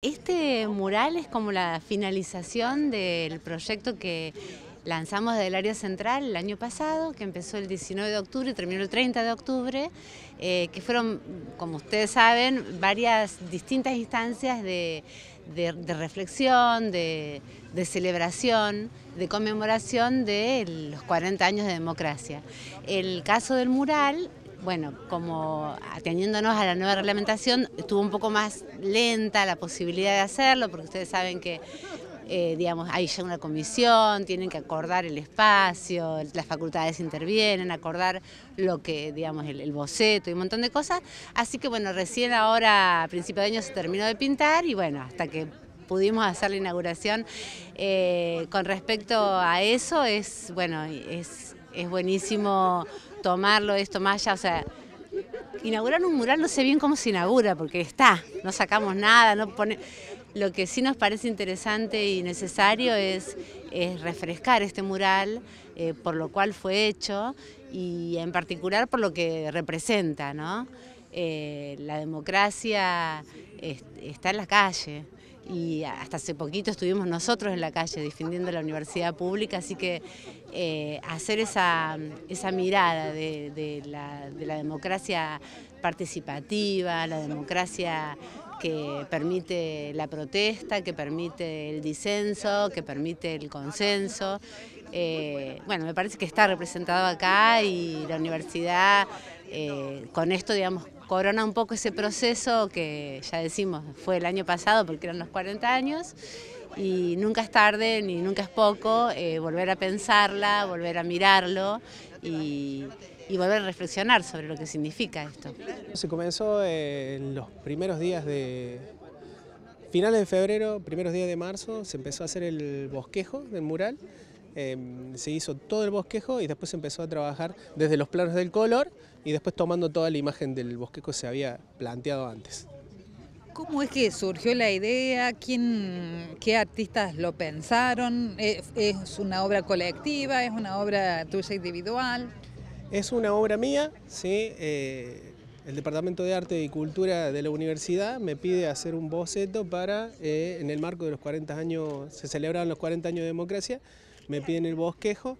Este mural es como la finalización del proyecto que lanzamos del área central el año pasado, que empezó el 19 de octubre y terminó el 30 de octubre, eh, que fueron, como ustedes saben, varias distintas instancias de, reflexión, de, celebración, de conmemoración de los 40 años de democracia. El caso del mural bueno, como ateniéndonos a la nueva reglamentación, estuvo un poco más lenta la posibilidad de hacerlo, porque ustedes saben que eh, digamos, hay ya una comisión, tienen que acordar el espacio, las facultades intervienen, acordar lo que, digamos, el, boceto y un montón de cosas. Así que bueno, recién ahora, a principio de año, se terminó de pintar y bueno, hasta que pudimos hacer la inauguración. Eh, con respecto a eso, es, bueno, es buenísimo tomarlo esto más ya, o sea, inaugurar un mural no sé bien cómo se inaugura, porque está, no sacamos nada, no pone... Lo que sí nos parece interesante y necesario es, refrescar este mural, eh, por lo cual fue hecho, y en particular por lo que representa, ¿no? Eh, la democracia está en la calle y hasta hace poquito estuvimos nosotros en la calle defendiendo la universidad pública, así que eh, hacer esa, esa mirada de, la, democracia participativa, la democracia que permite la protesta, que permite el disenso, que permite el consenso. Eh, bueno, me parece que está representado acá y la universidad eh, con esto, digamos, corona un poco ese proceso que ya decimos fue el año pasado porque eran los 40 años y nunca es tarde ni nunca es poco eh, volver a pensarla, volver a mirarlo y, volver a reflexionar sobre lo que significa esto. Se comenzó eh, en los primeros días de... Finales de febrero, primeros días de marzo, se empezó a hacer el bosquejo del mural Em, se hizo todo el bosquejo y después se empezó a trabajar desde los planos del color y después tomando toda la imagen del bosquejo que se había planteado antes. ¿Cómo es que surgió la idea? ¿Qué artistas lo pensaron? ¿Es una obra colectiva? ¿Es una obra tuya individual? Es una obra mía, sí. Eh, el Departamento de Arte y Cultura de la Universidad me pide hacer un boceto para, eh, en el marco de los 40 años, se celebraban los 40 años de democracia, me piden el bosquejo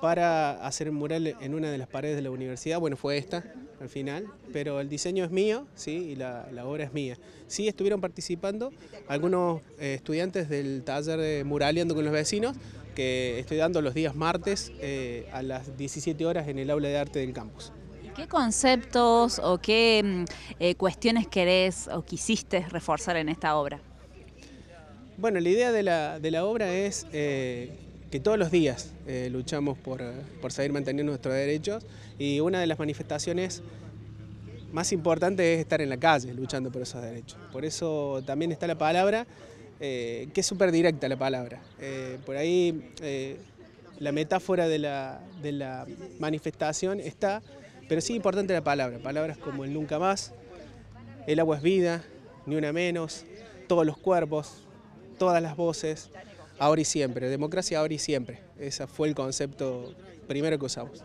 para hacer el mural en una de las paredes de la universidad. Bueno, fue esta al final, pero el diseño es mío ¿sí? y la, obra es mía. Sí estuvieron participando algunos eh, estudiantes del taller de Muraleando con los Vecinos, que estoy dando los días martes eh, a las 17 horas en el aula de arte del campus. ¿Qué conceptos o qué mm, eh, cuestiones querés o quisiste reforzar en esta obra? Bueno, la idea de la, de la obra es que todos los días eh, luchamos por, seguir manteniendo nuestros derechos y una de las manifestaciones más importantes es estar en la calle luchando por esos derechos. Por eso también está la palabra, eh, que es súper directa la palabra. Eh, por ahí la metáfora de la, de la manifestación está, pero sí importante la palabra. Palabras como el nunca más, el agua es vida, ni una menos, todos los cuerpos, todas las voces, ahora y siempre, democracia ahora y siempre. Ese fue el concepto primero que usamos.